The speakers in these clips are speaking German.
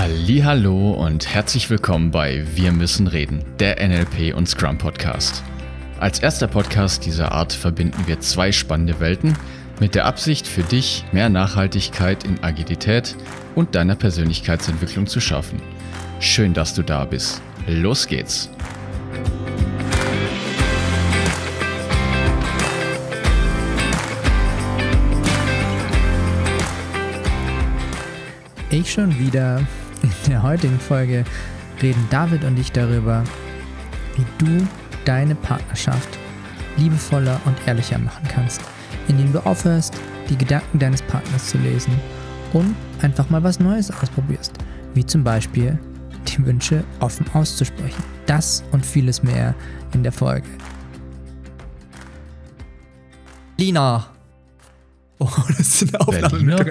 Hallo und herzlich willkommen bei Wir müssen reden, der NLP und Scrum Podcast. Als erster Podcast dieser Art verbinden wir zwei spannende Welten mit der Absicht für dich, mehr Nachhaltigkeit in Agilität und deiner Persönlichkeitsentwicklung zu schaffen. Schön, dass du da bist. Los geht's. Ich schon wieder der heutigen Folge reden David und ich darüber, wie du deine Partnerschaft liebevoller und ehrlicher machen kannst, indem du aufhörst, die Gedanken deines Partners zu lesen und einfach mal was Neues ausprobierst, wie zum Beispiel die Wünsche offen auszusprechen. Das und vieles mehr in der Folge. Lina! Oh, das ist eine Berliner?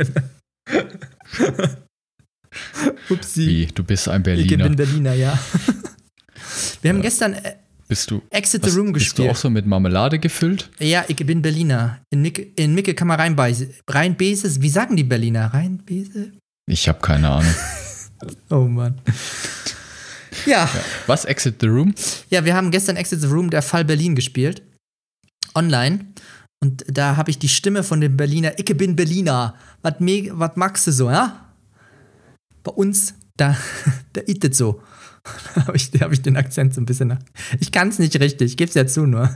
Upsi. Wie, du bist ein Berliner. Ich bin Berliner, ja. Wir haben äh, gestern bist du, Exit the Room gespielt. Bist du auch so mit Marmelade gefüllt? Ja, ich bin Berliner. In, Mick, in Micke kann man reinbeißen. Reinbeses, wie sagen die Berliner? Reinbese? Ich habe keine Ahnung. oh Mann. Ja. ja. Was, Exit the Room? Ja, wir haben gestern Exit the Room, der Fall Berlin gespielt. Online. Und da habe ich die Stimme von dem Berliner, ich bin Berliner. Was magst du so, ja? bei uns, da, da itet so. da habe ich, da hab ich den Akzent so ein bisschen nach. Ich kann es nicht richtig, ich gebe es ja zu nur.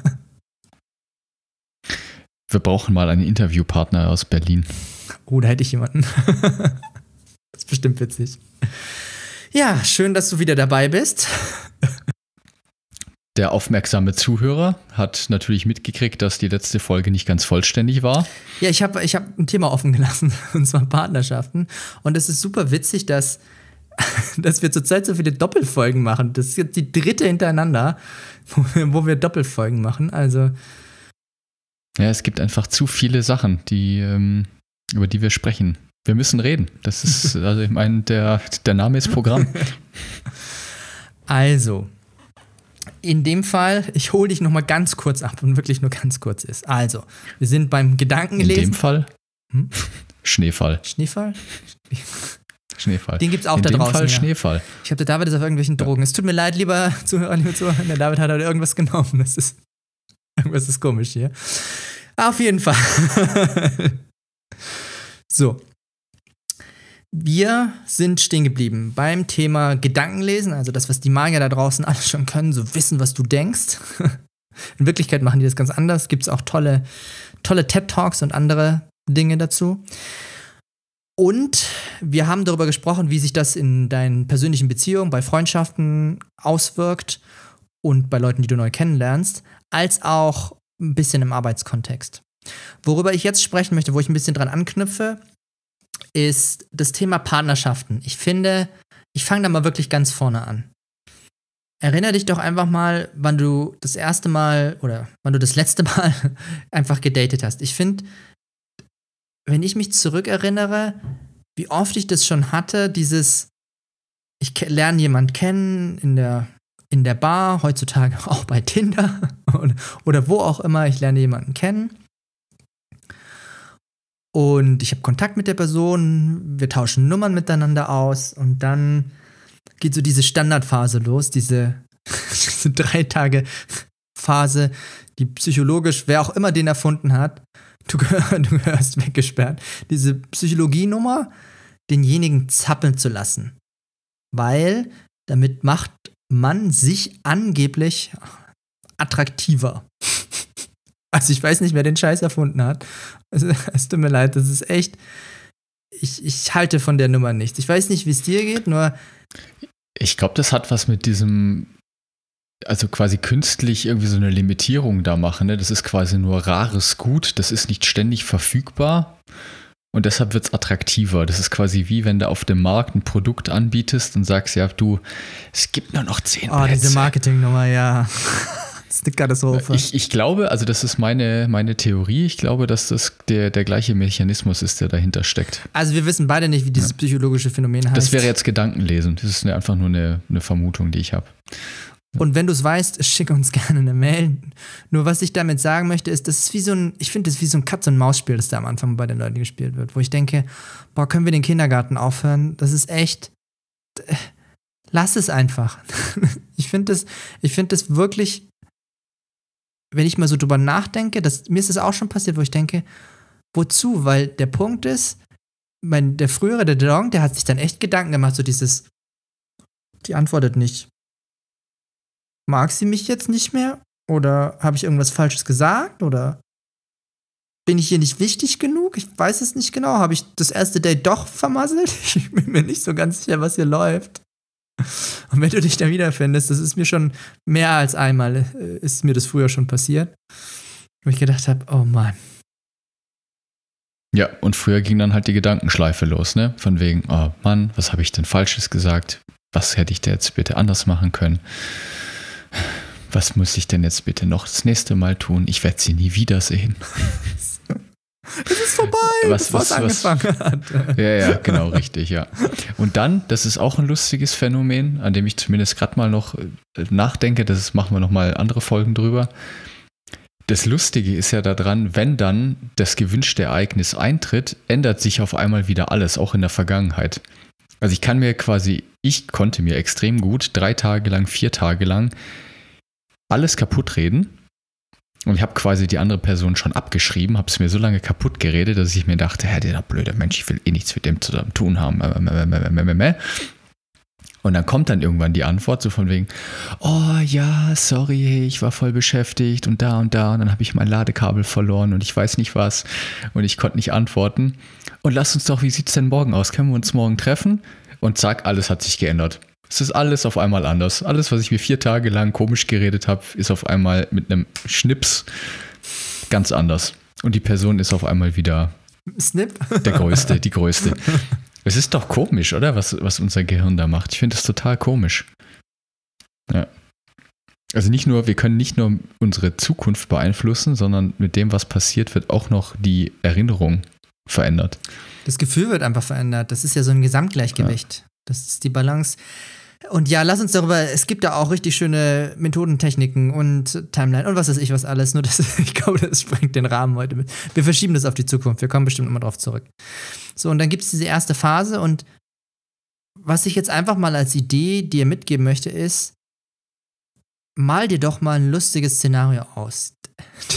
Wir brauchen mal einen Interviewpartner aus Berlin. Oh, da hätte ich jemanden. das ist bestimmt witzig. Ja, schön, dass du wieder dabei bist. Der aufmerksame Zuhörer hat natürlich mitgekriegt, dass die letzte Folge nicht ganz vollständig war. Ja, ich habe ich hab ein Thema offen gelassen, und zwar Partnerschaften. Und es ist super witzig, dass, dass wir zurzeit so viele Doppelfolgen machen. Das ist jetzt die dritte hintereinander, wo wir, wo wir Doppelfolgen machen. Also. Ja, es gibt einfach zu viele Sachen, die, ähm, über die wir sprechen. Wir müssen reden. Das ist, also ich meine, der, der Name ist Programm. Also, in dem Fall, ich hole dich nochmal ganz kurz ab und wirklich nur ganz kurz ist. Also, wir sind beim Gedankenlesen. In dem Fall? Hm? Schneefall. Schneefall? Schneefall. Den gibt es auch in da draußen. In dem Fall ja. Schneefall. Ich habe der David ist auf irgendwelchen Drogen. Ja. Es tut mir leid, lieber Zuhörer, liebe Zuhörer. Der David hat halt irgendwas genommen. Das ist, irgendwas ist komisch hier. Auf jeden Fall. so. Wir sind stehen geblieben beim Thema Gedankenlesen, also das, was die Magier da draußen alles schon können, so wissen, was du denkst. In Wirklichkeit machen die das ganz anders. Gibt es auch tolle, tolle TED-Talks und andere Dinge dazu. Und wir haben darüber gesprochen, wie sich das in deinen persönlichen Beziehungen, bei Freundschaften auswirkt und bei Leuten, die du neu kennenlernst, als auch ein bisschen im Arbeitskontext. Worüber ich jetzt sprechen möchte, wo ich ein bisschen dran anknüpfe, ist das Thema Partnerschaften. Ich finde, ich fange da mal wirklich ganz vorne an. Erinnere dich doch einfach mal, wann du das erste Mal oder wann du das letzte Mal einfach gedatet hast. Ich finde, wenn ich mich zurückerinnere, wie oft ich das schon hatte, dieses, ich lerne jemanden kennen in der, in der Bar, heutzutage auch bei Tinder oder, oder wo auch immer, ich lerne jemanden kennen und ich habe Kontakt mit der Person, wir tauschen Nummern miteinander aus und dann geht so diese Standardphase los, diese, diese drei Tage Phase, die psychologisch, wer auch immer den erfunden hat, du, gehör, du gehörst weggesperrt, diese Psychologienummer, denjenigen zappeln zu lassen. Weil damit macht man sich angeblich attraktiver. Also ich weiß nicht, wer den Scheiß erfunden hat, es, es tut mir leid, das ist echt. Ich, ich halte von der Nummer nichts. Ich weiß nicht, wie es dir geht, nur. Ich glaube, das hat was mit diesem also quasi künstlich irgendwie so eine Limitierung da machen. Ne? Das ist quasi nur rares Gut, das ist nicht ständig verfügbar und deshalb wird es attraktiver. Das ist quasi wie wenn du auf dem Markt ein Produkt anbietest und sagst, ja, du, es gibt nur noch zehn oh, Plätze. Oh, diese Marketingnummer, ja. Das Snickgateshofer. Ich, ich glaube, also das ist meine, meine Theorie, ich glaube, dass das der, der gleiche Mechanismus ist, der dahinter steckt. Also wir wissen beide nicht, wie dieses ja. psychologische Phänomen heißt. Das wäre jetzt Gedankenlesen. Das ist einfach nur eine, eine Vermutung, die ich habe. Und wenn du es weißt, schick uns gerne eine Mail. Nur was ich damit sagen möchte, ist, das ist wie so ein, ich finde, das wie so ein Katz-und-Maus-Spiel, das da am Anfang bei den Leuten gespielt wird, wo ich denke, boah, können wir den Kindergarten aufhören? Das ist echt, äh, lass es einfach. ich finde das, ich finde das wirklich wenn ich mal so drüber nachdenke, das, mir ist es auch schon passiert, wo ich denke, wozu? Weil der Punkt ist, mein, der frühere, der Dong, der hat sich dann echt Gedanken gemacht, so dieses, die antwortet nicht. Mag sie mich jetzt nicht mehr? Oder habe ich irgendwas Falsches gesagt? Oder bin ich hier nicht wichtig genug? Ich weiß es nicht genau. Habe ich das erste Date doch vermasselt? Ich bin mir nicht so ganz sicher, was hier läuft. Und wenn du dich da wiederfindest, das ist mir schon mehr als einmal, äh, ist mir das früher schon passiert, wo ich gedacht habe, oh Mann. Ja, und früher ging dann halt die Gedankenschleife los, ne? Von wegen, oh Mann, was habe ich denn Falsches gesagt? Was hätte ich da jetzt bitte anders machen können? Was muss ich denn jetzt bitte noch das nächste Mal tun? Ich werde sie nie wiedersehen. Es ist vorbei, was, was, was angefangen hat. Ja, ja, genau, richtig, ja. Und dann, das ist auch ein lustiges Phänomen, an dem ich zumindest gerade mal noch äh, nachdenke, das machen wir nochmal andere Folgen drüber. Das Lustige ist ja daran, wenn dann das gewünschte Ereignis eintritt, ändert sich auf einmal wieder alles, auch in der Vergangenheit. Also ich kann mir quasi, ich konnte mir extrem gut drei Tage lang, vier Tage lang alles kaputt reden und ich habe quasi die andere Person schon abgeschrieben, habe es mir so lange kaputt geredet, dass ich mir dachte, hä, der blöde Mensch, ich will eh nichts mit dem zusammen tun haben. Und dann kommt dann irgendwann die Antwort so von wegen, oh ja, sorry, ich war voll beschäftigt und da und da und dann habe ich mein Ladekabel verloren und ich weiß nicht was und ich konnte nicht antworten. Und lass uns doch, wie sieht es denn morgen aus? Können wir uns morgen treffen? Und zack, alles hat sich geändert. Es ist alles auf einmal anders. Alles, was ich mir vier Tage lang komisch geredet habe, ist auf einmal mit einem Schnips ganz anders. Und die Person ist auf einmal wieder Snip. der Größte, die Größte. Es ist doch komisch, oder? Was, was unser Gehirn da macht. Ich finde das total komisch. Ja. Also nicht nur, wir können nicht nur unsere Zukunft beeinflussen, sondern mit dem, was passiert, wird auch noch die Erinnerung verändert. Das Gefühl wird einfach verändert. Das ist ja so ein Gesamtgleichgewicht. Ja. Das ist die Balance. Und ja, lass uns darüber, es gibt da auch richtig schöne Methoden, Techniken und Timeline und was weiß ich was alles. Nur das, ich glaube, das sprengt den Rahmen heute. Mit. Wir verschieben das auf die Zukunft. Wir kommen bestimmt immer drauf zurück. So, und dann gibt es diese erste Phase und was ich jetzt einfach mal als Idee dir mitgeben möchte, ist, mal dir doch mal ein lustiges Szenario aus.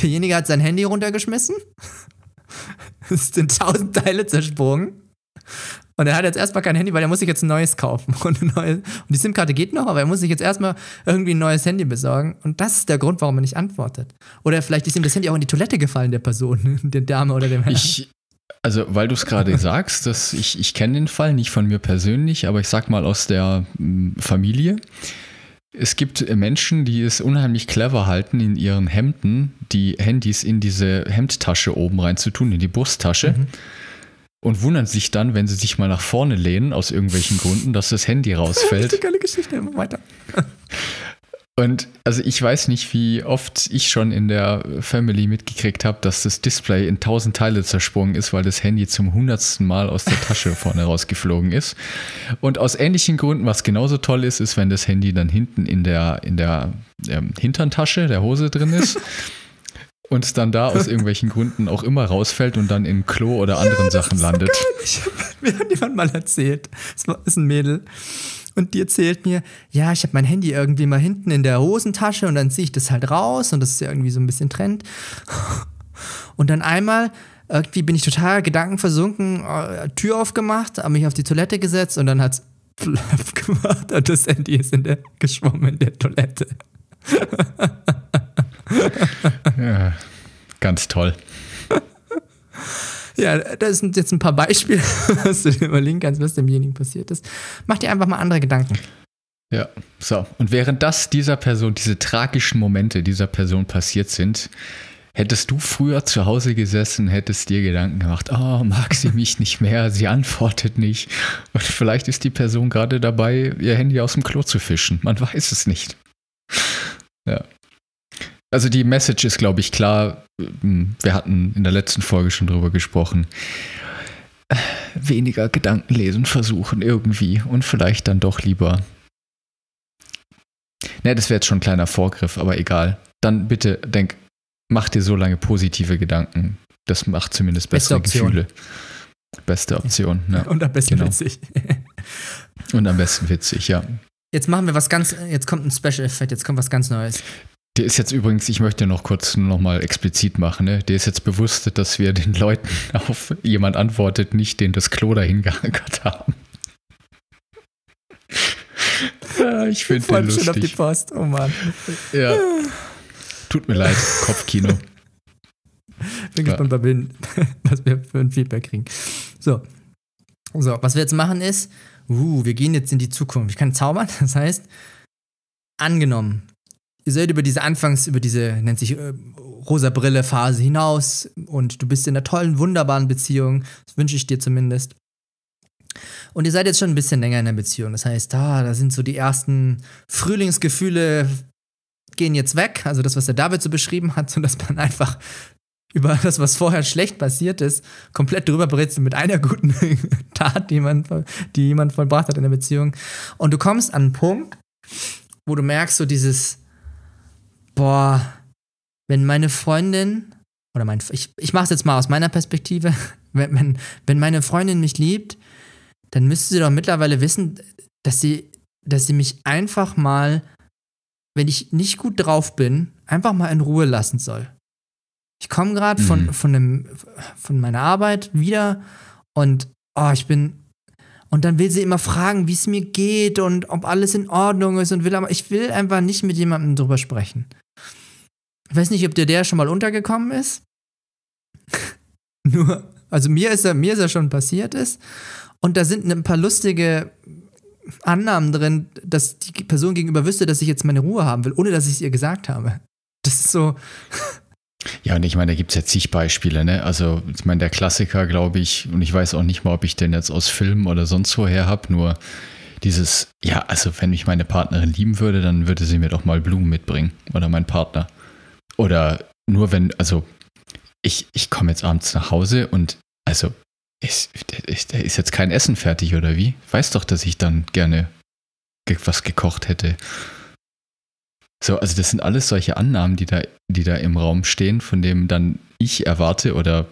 Derjenige hat sein Handy runtergeschmissen, es in tausend Teile zersprungen, und er hat jetzt erstmal kein Handy, weil er muss sich jetzt ein neues kaufen. Und, neue, und die SIM-Karte geht noch, aber er muss sich jetzt erstmal irgendwie ein neues Handy besorgen. Und das ist der Grund, warum er nicht antwortet. Oder vielleicht ist ihm das Handy auch in die Toilette gefallen, der Person, der Dame oder dem Herrn. Ich, also, weil du es gerade sagst, dass ich, ich kenne den Fall nicht von mir persönlich, aber ich sag mal aus der mm, Familie. Es gibt Menschen, die es unheimlich clever halten, in ihren Hemden die Handys in diese Hemdtasche oben rein zu tun, in die Brusttasche. Mhm und wundern sich dann, wenn sie sich mal nach vorne lehnen, aus irgendwelchen Gründen, dass das Handy rausfällt. das ist eine geile Geschichte, immer weiter. Und also ich weiß nicht, wie oft ich schon in der Family mitgekriegt habe, dass das Display in tausend Teile zersprungen ist, weil das Handy zum hundertsten Mal aus der Tasche vorne rausgeflogen ist. Und aus ähnlichen Gründen, was genauso toll ist, ist, wenn das Handy dann hinten in der, in der ähm, Hinterntasche der Hose drin ist und dann da aus irgendwelchen Gründen auch immer rausfällt und dann in Klo oder anderen ja, Sachen landet. So ich hab, mir hat jemand mal erzählt, es ist ein Mädel. Und die erzählt mir, ja, ich habe mein Handy irgendwie mal hinten in der Hosentasche und dann ziehe ich das halt raus und das ist ja irgendwie so ein bisschen Trend. Und dann einmal, irgendwie bin ich total gedankenversunken, äh, Tür aufgemacht, habe mich auf die Toilette gesetzt und dann hat's plaff gemacht und das Handy ist in der, geschwommen in der Toilette ganz toll. Ja, das sind jetzt ein paar Beispiele, was du dir überlegen kannst, was demjenigen passiert ist. Mach dir einfach mal andere Gedanken. Ja, so. Und während das dieser Person, diese tragischen Momente dieser Person passiert sind, hättest du früher zu Hause gesessen, hättest dir Gedanken gemacht, oh, mag sie mich nicht mehr, sie antwortet nicht. Und vielleicht ist die Person gerade dabei, ihr Handy aus dem Klo zu fischen. Man weiß es nicht. Ja. Also die Message ist, glaube ich, klar. Hm, wir hatten in der letzten Folge schon drüber gesprochen. Weniger Gedanken lesen versuchen irgendwie und vielleicht dann doch lieber. Ne, das wäre jetzt schon ein kleiner Vorgriff, aber egal. Dann bitte denk, mach dir so lange positive Gedanken. Das macht zumindest bessere Beste Gefühle. Beste Option. Ja. Und am besten genau. witzig. und am besten witzig, ja. Jetzt machen wir was ganz, jetzt kommt ein Special Effekt, jetzt kommt was ganz Neues. Der ist jetzt übrigens, ich möchte noch kurz nochmal explizit machen, ne? der ist jetzt bewusst, dass wir den Leuten auf jemand antwortet, nicht den das Klo dahin gehackert haben. ich finde den lustig. Schon auf die Post, oh Mann. Ja. Ah. Tut mir leid, Kopfkino. Bin gespannt, ja. was wir für ein Feedback kriegen. So. So, was wir jetzt machen ist, uh, wir gehen jetzt in die Zukunft. Ich kann zaubern, das heißt, angenommen, ihr seid über diese Anfangs, über diese, nennt sich äh, rosa Brille Phase hinaus und du bist in einer tollen, wunderbaren Beziehung. Das wünsche ich dir zumindest. Und ihr seid jetzt schon ein bisschen länger in der Beziehung. Das heißt, ah, da sind so die ersten Frühlingsgefühle gehen jetzt weg. Also das, was der David so beschrieben hat, so dass man einfach über das, was vorher schlecht passiert ist, komplett drüber beritzen mit einer guten Tat, die, man, die jemand vollbracht hat in der Beziehung. Und du kommst an einen Punkt, wo du merkst, so dieses, boah, wenn meine Freundin oder mein, ich, ich mache es jetzt mal aus meiner Perspektive, wenn, wenn, wenn meine Freundin mich liebt, dann müsste sie doch mittlerweile wissen, dass sie, dass sie mich einfach mal, wenn ich nicht gut drauf bin, einfach mal in Ruhe lassen soll. Ich komme gerade mhm. von, von, von meiner Arbeit wieder und oh, ich bin. Und dann will sie immer fragen, wie es mir geht und ob alles in Ordnung ist und will aber, ich will einfach nicht mit jemandem drüber sprechen. Ich weiß nicht, ob dir der schon mal untergekommen ist. Nur, also mir ist er, mir ist er schon passiert ist. Und da sind ein paar lustige Annahmen drin, dass die Person gegenüber wüsste, dass ich jetzt meine Ruhe haben will, ohne dass ich es ihr gesagt habe. Das ist so. Ja, und ich meine, da gibt es ja zig Beispiele, ne? Also, ich meine, der Klassiker, glaube ich, und ich weiß auch nicht mal, ob ich den jetzt aus Filmen oder sonst woher habe, nur dieses, ja, also wenn mich meine Partnerin lieben würde, dann würde sie mir doch mal Blumen mitbringen oder mein Partner. Oder nur wenn, also ich, ich komme jetzt abends nach Hause und also ich, da ist jetzt kein Essen fertig oder wie? Weiß doch, dass ich dann gerne was gekocht hätte. So, also das sind alles solche Annahmen, die da, die da im Raum stehen, von dem dann ich erwarte oder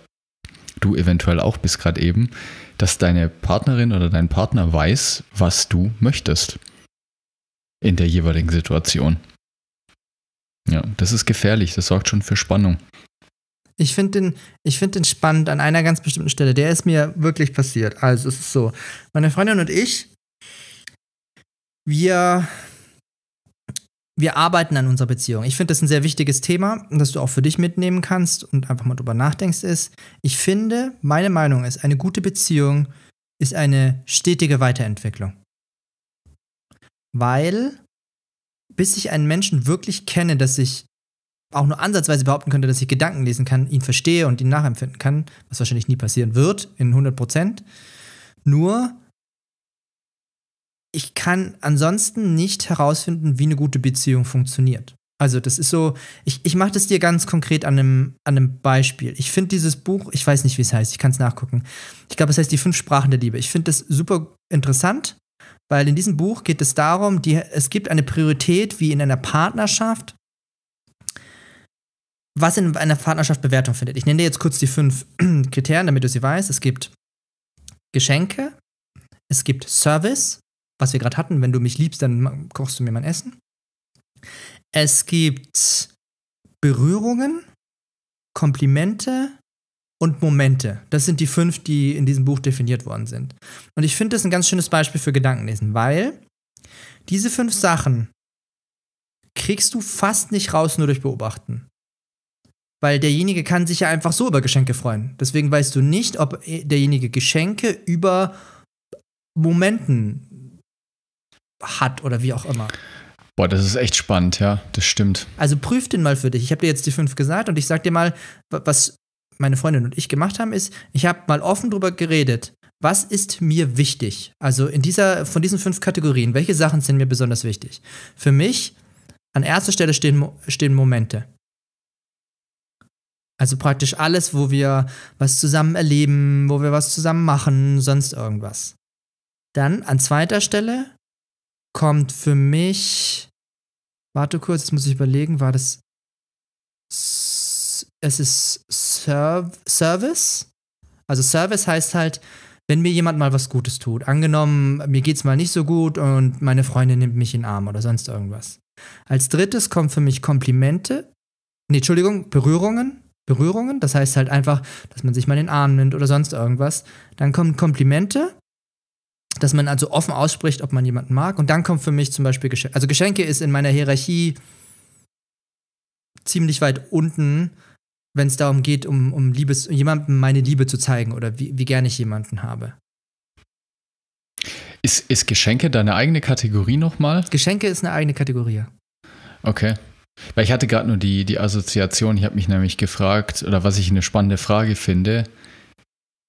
du eventuell auch bist gerade eben, dass deine Partnerin oder dein Partner weiß, was du möchtest in der jeweiligen Situation. Ja, das ist gefährlich. Das sorgt schon für Spannung. Ich finde den, find den spannend an einer ganz bestimmten Stelle. Der ist mir wirklich passiert. Also es ist so, meine Freundin und ich, wir, wir arbeiten an unserer Beziehung. Ich finde das ein sehr wichtiges Thema, das du auch für dich mitnehmen kannst und einfach mal drüber nachdenkst, ist, ich finde, meine Meinung ist, eine gute Beziehung ist eine stetige Weiterentwicklung. Weil bis ich einen Menschen wirklich kenne, dass ich auch nur ansatzweise behaupten könnte, dass ich Gedanken lesen kann, ihn verstehe und ihn nachempfinden kann, was wahrscheinlich nie passieren wird, in 100 Prozent. Nur, ich kann ansonsten nicht herausfinden, wie eine gute Beziehung funktioniert. Also das ist so, ich, ich mache das dir ganz konkret an einem, an einem Beispiel. Ich finde dieses Buch, ich weiß nicht, wie es heißt, ich kann es nachgucken. Ich glaube, es heißt Die fünf Sprachen der Liebe. Ich finde das super interessant, weil in diesem Buch geht es darum, die, es gibt eine Priorität wie in einer Partnerschaft, was in einer Partnerschaft Bewertung findet. Ich nenne dir jetzt kurz die fünf Kriterien, damit du sie weißt. Es gibt Geschenke, es gibt Service, was wir gerade hatten. Wenn du mich liebst, dann kochst du mir mein Essen. Es gibt Berührungen, Komplimente, und Momente. Das sind die fünf, die in diesem Buch definiert worden sind. Und ich finde das ein ganz schönes Beispiel für Gedankenlesen, weil diese fünf Sachen kriegst du fast nicht raus nur durch Beobachten. Weil derjenige kann sich ja einfach so über Geschenke freuen. Deswegen weißt du nicht, ob derjenige Geschenke über Momenten hat oder wie auch immer. Boah, das ist echt spannend, ja, das stimmt. Also prüf den mal für dich. Ich habe dir jetzt die fünf gesagt und ich sag dir mal, was meine Freundin und ich gemacht haben, ist, ich habe mal offen darüber geredet. Was ist mir wichtig? Also in dieser, von diesen fünf Kategorien, welche Sachen sind mir besonders wichtig? Für mich an erster Stelle stehen, stehen Momente. Also praktisch alles, wo wir was zusammen erleben, wo wir was zusammen machen, sonst irgendwas. Dann an zweiter Stelle kommt für mich. Warte kurz, jetzt muss ich überlegen, war das es ist Serv Service. Also Service heißt halt, wenn mir jemand mal was Gutes tut. Angenommen, mir geht's mal nicht so gut und meine Freundin nimmt mich in den Arm oder sonst irgendwas. Als drittes kommen für mich Komplimente. Nee, Entschuldigung, Berührungen. Berührungen, das heißt halt einfach, dass man sich mal in den Arm nimmt oder sonst irgendwas. Dann kommen Komplimente, dass man also offen ausspricht, ob man jemanden mag. Und dann kommt für mich zum Beispiel Geschenke. Also Geschenke ist in meiner Hierarchie ziemlich weit unten, wenn es darum geht, um, um Liebes, jemandem meine Liebe zu zeigen oder wie, wie gerne ich jemanden habe. Ist, ist Geschenke deine eigene Kategorie nochmal? Geschenke ist eine eigene Kategorie. Okay. Weil ich hatte gerade nur die, die Assoziation, ich habe mich nämlich gefragt, oder was ich eine spannende Frage finde.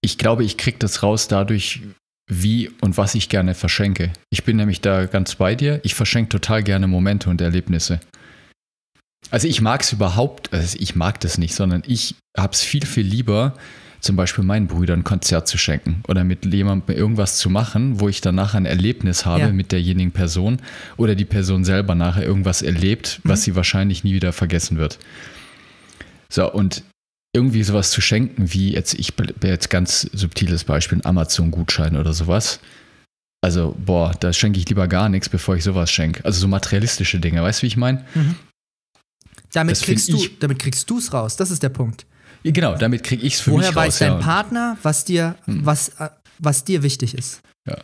Ich glaube, ich kriege das raus dadurch, wie und was ich gerne verschenke. Ich bin nämlich da ganz bei dir. Ich verschenke total gerne Momente und Erlebnisse. Also ich mag es überhaupt, also ich mag das nicht, sondern ich habe es viel, viel lieber, zum Beispiel meinen Brüdern ein Konzert zu schenken oder mit jemandem irgendwas zu machen, wo ich danach ein Erlebnis habe ja. mit derjenigen Person oder die Person selber nachher irgendwas erlebt, was mhm. sie wahrscheinlich nie wieder vergessen wird. So, und irgendwie sowas zu schenken, wie jetzt, ich jetzt ganz subtiles Beispiel, ein Amazon-Gutschein oder sowas. Also, boah, da schenke ich lieber gar nichts, bevor ich sowas schenke. Also so materialistische Dinge, weißt du, wie ich meine? Mhm. Damit kriegst, du, ich, damit kriegst du es raus, das ist der Punkt. Genau, damit krieg ich es für Woher mich raus. Woher weiß dein ja. Partner, was dir, hm. was, äh, was dir wichtig ist? Ja.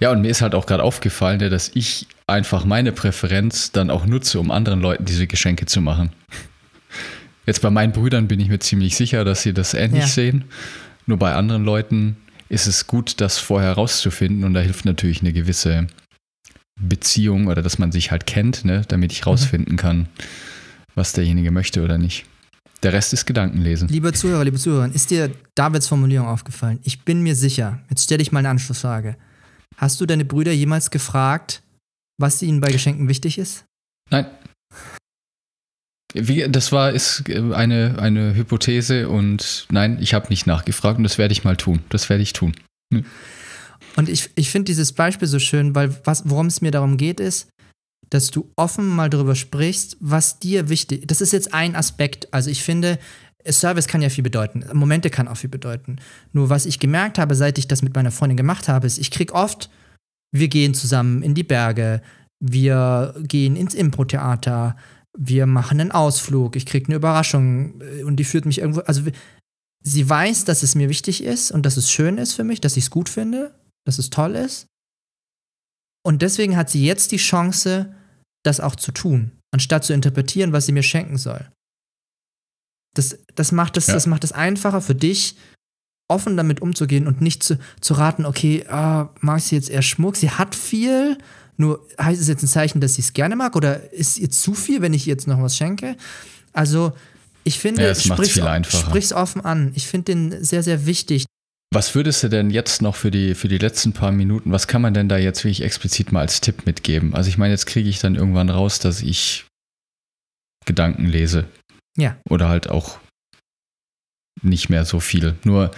Ja, und mir ist halt auch gerade aufgefallen, ne, dass ich einfach meine Präferenz dann auch nutze, um anderen Leuten diese Geschenke zu machen. Jetzt bei meinen Brüdern bin ich mir ziemlich sicher, dass sie das ähnlich ja. sehen. Nur bei anderen Leuten ist es gut, das vorher rauszufinden und da hilft natürlich eine gewisse Beziehung oder dass man sich halt kennt, ne, damit ich mhm. rausfinden mhm. kann, was derjenige möchte oder nicht. Der Rest ist Gedankenlesen. Liebe Zuhörer, liebe Zuhörer, ist dir Davids Formulierung aufgefallen? Ich bin mir sicher. Jetzt stelle ich mal eine Anschlussfrage. Hast du deine Brüder jemals gefragt, was ihnen bei Geschenken wichtig ist? Nein. Wie, das war ist äh, eine, eine Hypothese und nein, ich habe nicht nachgefragt und das werde ich mal tun. Das werde ich tun. Hm. Und ich, ich finde dieses Beispiel so schön, weil worum es mir darum geht, ist, dass du offen mal darüber sprichst, was dir wichtig ist. Das ist jetzt ein Aspekt. Also ich finde, Service kann ja viel bedeuten. Momente kann auch viel bedeuten. Nur was ich gemerkt habe, seit ich das mit meiner Freundin gemacht habe, ist, ich kriege oft, wir gehen zusammen in die Berge, wir gehen ins Impro-Theater, wir machen einen Ausflug, ich kriege eine Überraschung äh, und die führt mich irgendwo. Also sie weiß, dass es mir wichtig ist und dass es schön ist für mich, dass ich es gut finde, dass es toll ist. Und deswegen hat sie jetzt die Chance, das auch zu tun, anstatt zu interpretieren, was sie mir schenken soll. Das, das, macht, es, ja. das macht es einfacher für dich, offen damit umzugehen und nicht zu, zu raten, okay, ah, mag sie jetzt eher Schmuck, sie hat viel, nur heißt es jetzt ein Zeichen, dass sie es gerne mag oder ist ihr zu viel, wenn ich ihr jetzt noch was schenke? Also ich finde, ja, sprich es offen an. Ich finde den sehr, sehr wichtig, was würdest du denn jetzt noch für die, für die letzten paar Minuten, was kann man denn da jetzt wirklich explizit mal als Tipp mitgeben? Also ich meine, jetzt kriege ich dann irgendwann raus, dass ich Gedanken lese. Ja. Oder halt auch nicht mehr so viel. Nur,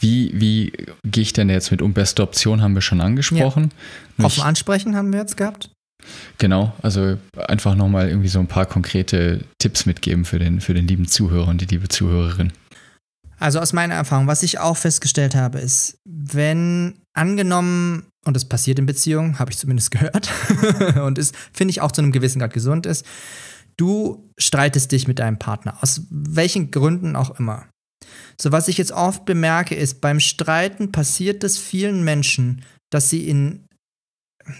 wie, wie gehe ich denn jetzt mit um? Beste Option haben wir schon angesprochen. Ja. Auf dem Ansprechen haben wir jetzt gehabt. Genau, also einfach nochmal irgendwie so ein paar konkrete Tipps mitgeben für den, für den lieben Zuhörer und die liebe Zuhörerin. Also aus meiner Erfahrung, was ich auch festgestellt habe, ist, wenn angenommen, und das passiert in Beziehungen, habe ich zumindest gehört, und ist, finde ich, auch zu einem gewissen Grad gesund ist, du streitest dich mit deinem Partner, aus welchen Gründen auch immer. So, was ich jetzt oft bemerke, ist, beim Streiten passiert es vielen Menschen, dass sie in,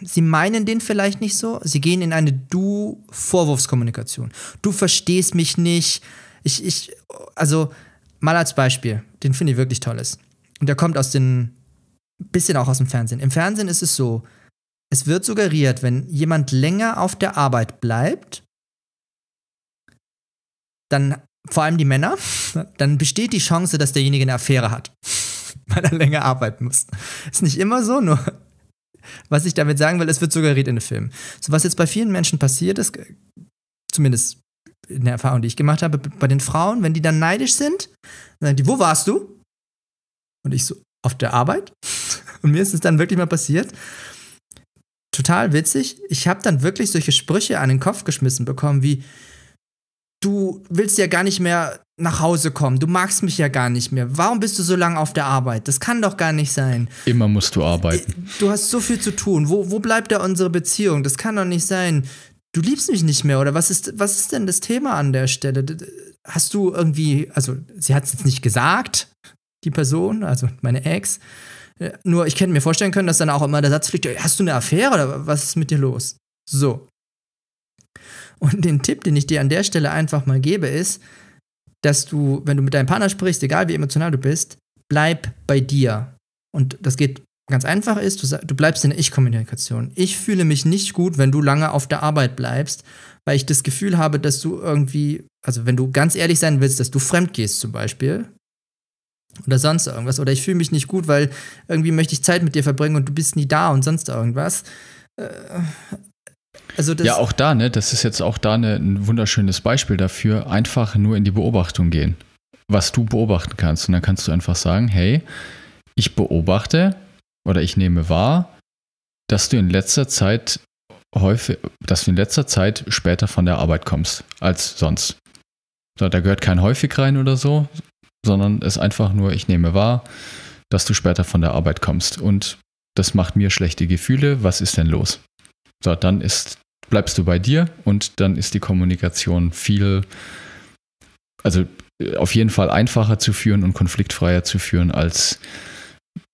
sie meinen den vielleicht nicht so, sie gehen in eine Du-Vorwurfskommunikation. Du verstehst mich nicht, ich, ich, also, mal als Beispiel, den finde ich wirklich tolles. Und der kommt aus den, bisschen auch aus dem Fernsehen. Im Fernsehen ist es so, es wird suggeriert, wenn jemand länger auf der Arbeit bleibt, dann, vor allem die Männer, dann besteht die Chance, dass derjenige eine Affäre hat, weil er länger arbeiten muss. Ist nicht immer so, nur was ich damit sagen will, es wird suggeriert in den Filmen. So was jetzt bei vielen Menschen passiert ist, zumindest in der Erfahrung, die ich gemacht habe, bei den Frauen, wenn die dann neidisch sind, dann sagen die, wo warst du? Und ich so, auf der Arbeit? Und mir ist es dann wirklich mal passiert. Total witzig. Ich habe dann wirklich solche Sprüche an den Kopf geschmissen bekommen, wie, du willst ja gar nicht mehr nach Hause kommen, du magst mich ja gar nicht mehr. Warum bist du so lange auf der Arbeit? Das kann doch gar nicht sein. Immer musst du äh, arbeiten. Du hast so viel zu tun. Wo, wo bleibt da unsere Beziehung? Das kann doch nicht sein du liebst mich nicht mehr oder was ist, was ist denn das Thema an der Stelle? Hast du irgendwie, also sie hat es jetzt nicht gesagt, die Person, also meine Ex. Äh, nur ich hätte mir vorstellen können, dass dann auch immer der Satz fliegt, hast du eine Affäre oder was ist mit dir los? So. Und den Tipp, den ich dir an der Stelle einfach mal gebe, ist, dass du, wenn du mit deinem Partner sprichst, egal wie emotional du bist, bleib bei dir. Und das geht ganz einfach ist, du, du bleibst in der Ich-Kommunikation. Ich fühle mich nicht gut, wenn du lange auf der Arbeit bleibst, weil ich das Gefühl habe, dass du irgendwie, also wenn du ganz ehrlich sein willst, dass du fremd gehst zum Beispiel oder sonst irgendwas oder ich fühle mich nicht gut, weil irgendwie möchte ich Zeit mit dir verbringen und du bist nie da und sonst irgendwas. Äh, also ja, auch da, ne? Das ist jetzt auch da ne, ein wunderschönes Beispiel dafür. Einfach nur in die Beobachtung gehen, was du beobachten kannst. Und dann kannst du einfach sagen, hey, ich beobachte, oder ich nehme wahr, dass du in letzter Zeit häufig, dass du in letzter Zeit später von der Arbeit kommst als sonst. So, da gehört kein häufig rein oder so, sondern es einfach nur, ich nehme wahr, dass du später von der Arbeit kommst und das macht mir schlechte Gefühle, was ist denn los? So, dann ist, bleibst du bei dir und dann ist die Kommunikation viel, also äh, auf jeden Fall einfacher zu führen und konfliktfreier zu führen als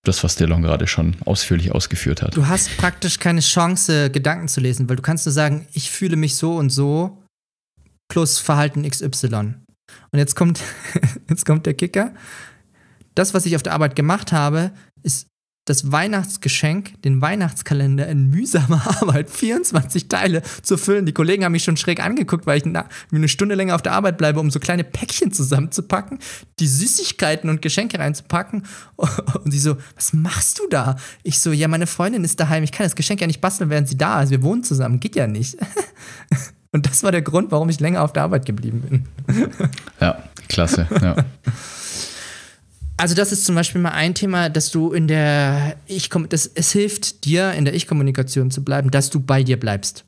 das, was Dillon gerade schon ausführlich ausgeführt hat. Du hast praktisch keine Chance, Gedanken zu lesen, weil du kannst nur sagen, ich fühle mich so und so plus Verhalten XY. Und jetzt kommt, jetzt kommt der Kicker. Das, was ich auf der Arbeit gemacht habe, das Weihnachtsgeschenk, den Weihnachtskalender in mühsamer Arbeit, 24 Teile zu füllen. Die Kollegen haben mich schon schräg angeguckt, weil ich eine Stunde länger auf der Arbeit bleibe, um so kleine Päckchen zusammenzupacken, die Süßigkeiten und Geschenke reinzupacken. Und sie so, was machst du da? Ich so, ja, meine Freundin ist daheim, ich kann das Geschenk ja nicht basteln, während sie da ist. Wir wohnen zusammen, geht ja nicht. Und das war der Grund, warum ich länger auf der Arbeit geblieben bin. Ja, klasse, ja. Also das ist zum Beispiel mal ein Thema, dass du in der ich das, es hilft dir in der Ich-Kommunikation zu bleiben, dass du bei dir bleibst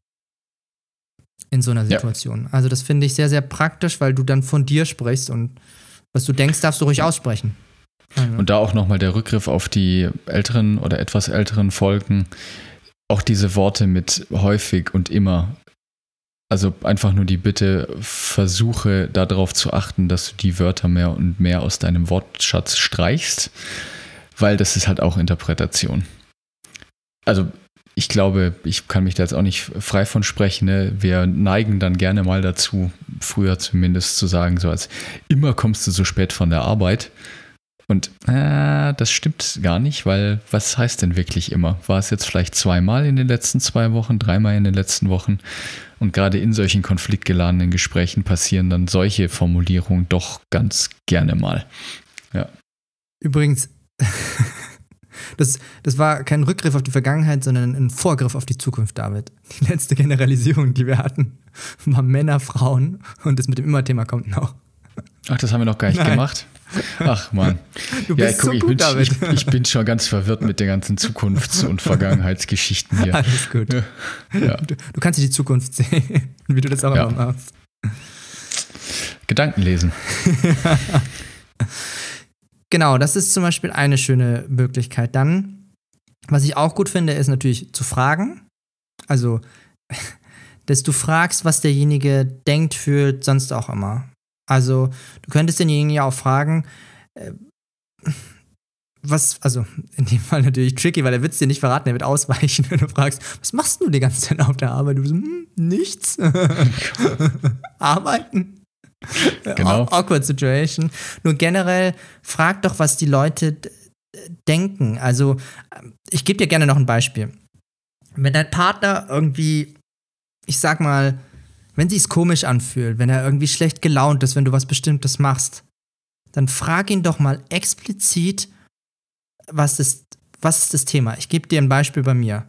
in so einer Situation. Ja. Also das finde ich sehr sehr praktisch, weil du dann von dir sprichst und was du denkst, darfst du ruhig aussprechen. Und da auch nochmal der Rückgriff auf die älteren oder etwas älteren Folgen. Auch diese Worte mit häufig und immer also einfach nur die Bitte, versuche darauf zu achten, dass du die Wörter mehr und mehr aus deinem Wortschatz streichst, weil das ist halt auch Interpretation. Also ich glaube, ich kann mich da jetzt auch nicht frei von sprechen. Ne? Wir neigen dann gerne mal dazu, früher zumindest zu sagen, so als immer kommst du so spät von der Arbeit. Und äh, das stimmt gar nicht, weil was heißt denn wirklich immer? War es jetzt vielleicht zweimal in den letzten zwei Wochen, dreimal in den letzten Wochen? Und gerade in solchen konfliktgeladenen Gesprächen passieren dann solche Formulierungen doch ganz gerne mal. Ja. Übrigens, das, das war kein Rückgriff auf die Vergangenheit, sondern ein Vorgriff auf die Zukunft, David. Die letzte Generalisierung, die wir hatten, war Männer, Frauen und das mit dem Immer-Thema kommt noch. Ach, das haben wir noch gar nicht Nein. gemacht. Ach man. Du bist ja, guck, so gut ich, bin, damit. Ich, ich, bin schon ganz verwirrt mit den ganzen Zukunfts- und Vergangenheitsgeschichten hier. Alles gut. Ja. Du, du, kannst die Zukunft sehen, wie du das auch ja. immer machst. Gedanken lesen. genau, das ist zum Beispiel eine schöne Möglichkeit. Dann, was ich auch gut finde, ist natürlich zu fragen. Also, dass du fragst, was derjenige denkt, fühlt, sonst auch immer. Also du könntest denjenigen ja auch fragen, äh, was, also in dem Fall natürlich tricky, weil er wird es dir nicht verraten, er wird ausweichen, wenn du fragst, was machst du die ganze Zeit auf der Arbeit? Du bist, hm, nichts. Arbeiten. Genau. Awkward Situation. Nur generell, frag doch, was die Leute denken. Also, ich gebe dir gerne noch ein Beispiel. Wenn dein Partner irgendwie, ich sag mal, wenn sich's komisch anfühlt, wenn er irgendwie schlecht gelaunt ist, wenn du was Bestimmtes machst, dann frag ihn doch mal explizit, was ist, was ist das Thema? Ich gebe dir ein Beispiel bei mir.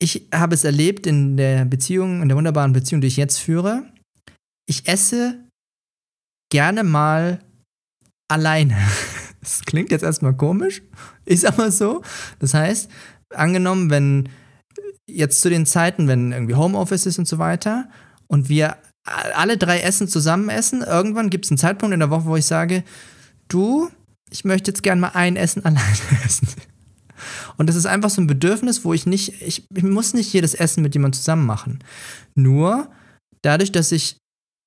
Ich habe es erlebt in der Beziehung, in der wunderbaren Beziehung, die ich jetzt führe. Ich esse gerne mal alleine. Das klingt jetzt erstmal komisch, ist aber so. Das heißt, angenommen, wenn jetzt zu den Zeiten, wenn irgendwie Homeoffice ist und so weiter und wir alle drei Essen zusammen essen, irgendwann gibt es einen Zeitpunkt in der Woche, wo ich sage, du, ich möchte jetzt gern mal ein Essen alleine essen. Und das ist einfach so ein Bedürfnis, wo ich nicht, ich, ich muss nicht jedes Essen mit jemandem zusammen machen. Nur dadurch, dass ich,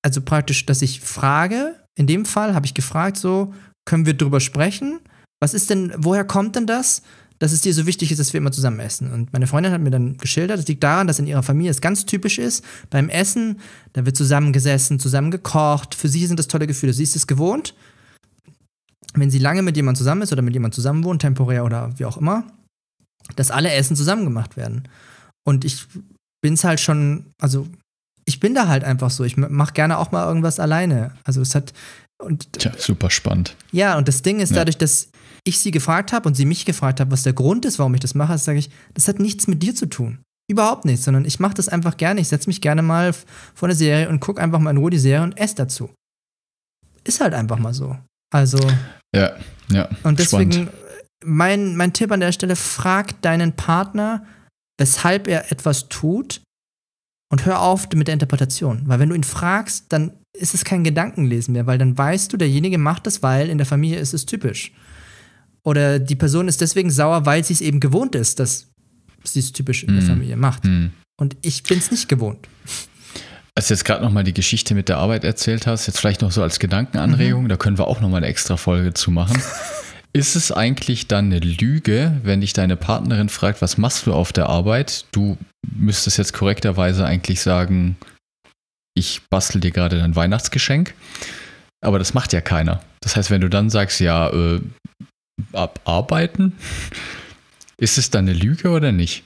also praktisch, dass ich frage, in dem Fall habe ich gefragt, so, können wir drüber sprechen? Was ist denn, woher kommt denn das? dass es dir so wichtig ist, dass wir immer zusammen essen. Und meine Freundin hat mir dann geschildert, es liegt daran, dass in ihrer Familie es ganz typisch ist, beim Essen, da wird zusammengesessen, zusammen gekocht. Für sie sind das tolle Gefühle. Sie ist es gewohnt, wenn sie lange mit jemand zusammen ist oder mit jemand zusammen wohnt, temporär oder wie auch immer, dass alle Essen zusammen gemacht werden. Und ich bin es halt schon, also ich bin da halt einfach so. Ich mache gerne auch mal irgendwas alleine. Also es hat und Tja, super spannend. Ja, und das Ding ist, ja. dadurch, dass ich sie gefragt habe und sie mich gefragt habe, was der Grund ist, warum ich das mache, sage ich, das hat nichts mit dir zu tun. Überhaupt nichts, sondern ich mache das einfach gerne. Ich setze mich gerne mal vor eine Serie und gucke einfach mal in Ruhe die Serie und esse dazu. Ist halt einfach mal so. Also. Ja, ja. Und deswegen, mein, mein Tipp an der Stelle: frag deinen Partner, weshalb er etwas tut und hör auf mit der Interpretation. Weil, wenn du ihn fragst, dann ist es kein Gedankenlesen mehr, weil dann weißt du, derjenige macht das, weil in der Familie ist es typisch. Oder die Person ist deswegen sauer, weil sie es eben gewohnt ist, dass sie es typisch in der mhm. Familie macht. Mhm. Und ich bin es nicht gewohnt. Als du jetzt gerade nochmal die Geschichte mit der Arbeit erzählt hast, jetzt vielleicht noch so als Gedankenanregung, mhm. da können wir auch nochmal eine extra Folge zu machen. Ist es eigentlich dann eine Lüge, wenn dich deine Partnerin fragt, was machst du auf der Arbeit? Du müsstest jetzt korrekterweise eigentlich sagen, ich bastel dir gerade dein Weihnachtsgeschenk. Aber das macht ja keiner. Das heißt, wenn du dann sagst, ja, äh, abarbeiten? Ist es dann eine Lüge oder nicht?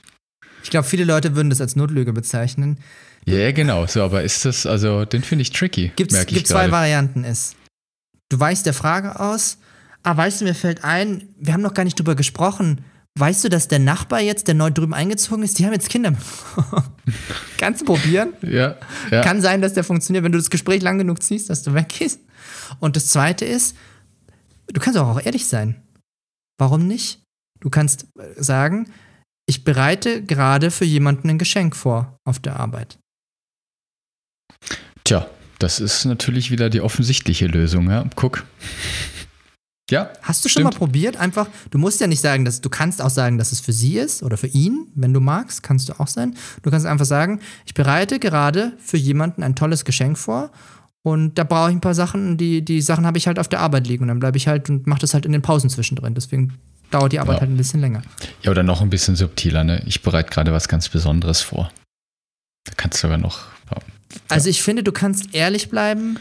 Ich glaube, viele Leute würden das als Notlüge bezeichnen. Ja, yeah, genau. So, aber ist das, also, den finde ich tricky. Gibt es zwei Varianten ist. Du weichst der Frage aus, ah, weißt du, mir fällt ein, wir haben noch gar nicht drüber gesprochen. Weißt du, dass der Nachbar jetzt, der neu drüben eingezogen ist, die haben jetzt Kinder. Kannst du probieren? ja, ja. Kann sein, dass der funktioniert, wenn du das Gespräch lang genug ziehst, dass du weggehst. Und das zweite ist, du kannst auch ehrlich sein. Warum nicht? Du kannst äh, sagen, ich bereite gerade für jemanden ein Geschenk vor auf der Arbeit. Tja, das ist natürlich wieder die offensichtliche Lösung, ja? Guck. Ja. Hast du stimmt. schon mal probiert? Einfach, du musst ja nicht sagen, dass du kannst auch sagen, dass es für sie ist oder für ihn, wenn du magst, kannst du auch sein. Du kannst einfach sagen, ich bereite gerade für jemanden ein tolles Geschenk vor und da brauche ich ein paar Sachen die, die Sachen habe ich halt auf der Arbeit liegen. Und dann bleibe ich halt und mache das halt in den Pausen zwischendrin. Deswegen dauert die Arbeit ja. halt ein bisschen länger. Ja, oder noch ein bisschen subtiler, ne? Ich bereite gerade was ganz Besonderes vor. Da kannst du sogar noch. Ja. Also ich finde, du kannst ehrlich bleiben.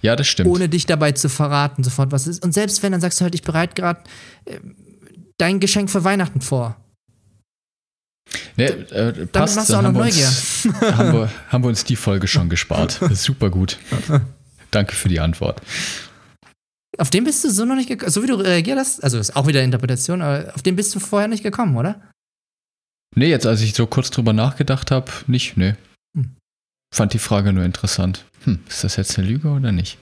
Ja, das stimmt. Ohne dich dabei zu verraten, sofort was ist. Und selbst wenn, dann sagst du halt, ich bereite gerade äh, dein Geschenk für Weihnachten vor. Nee, äh, Damit passt, machst du auch noch Neugier. Uns, haben, wir, haben wir uns die Folge schon gespart. Super gut. Danke für die Antwort. Auf den bist du so noch nicht gekommen, so wie du reagiert hast, also ist auch wieder Interpretation, aber auf den bist du vorher nicht gekommen, oder? Nee, jetzt als ich so kurz drüber nachgedacht habe, nicht, nee. Hm. Fand die Frage nur interessant. Hm, ist das jetzt eine Lüge oder nicht?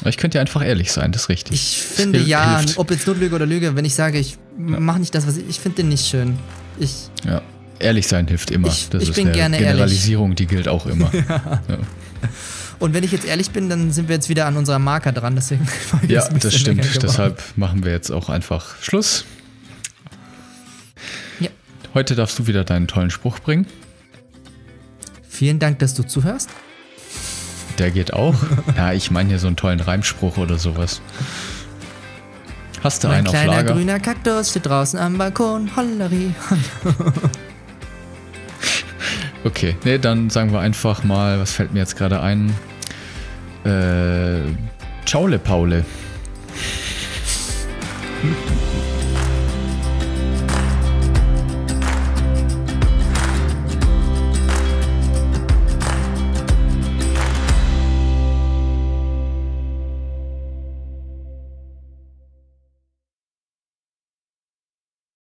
Aber ich könnte ja einfach ehrlich sein, das ist richtig. Ich finde ja, hilft. ob jetzt Notlüge oder Lüge, wenn ich sage, ich mach nicht das, was ich. Ich finde den nicht schön. Ich. Ja. Ehrlich sein hilft immer. Ich, das ich ist bin eine gerne Generalisierung, ehrlich. die gilt auch immer. ja. Ja. Und wenn ich jetzt ehrlich bin, dann sind wir jetzt wieder an unserer Marker dran. Deswegen ja, das stimmt. Deshalb machen wir jetzt auch einfach Schluss. Ja. Heute darfst du wieder deinen tollen Spruch bringen. Vielen Dank, dass du zuhörst. Der geht auch. ja, ich meine hier so einen tollen Reimspruch oder sowas. Hast du mein einen auf Lager? kleiner grüner Kaktus steht draußen am Balkon. Holleri. okay, ne, dann sagen wir einfach mal, was fällt mir jetzt gerade ein? Äh, Ciao, Paule. Hm.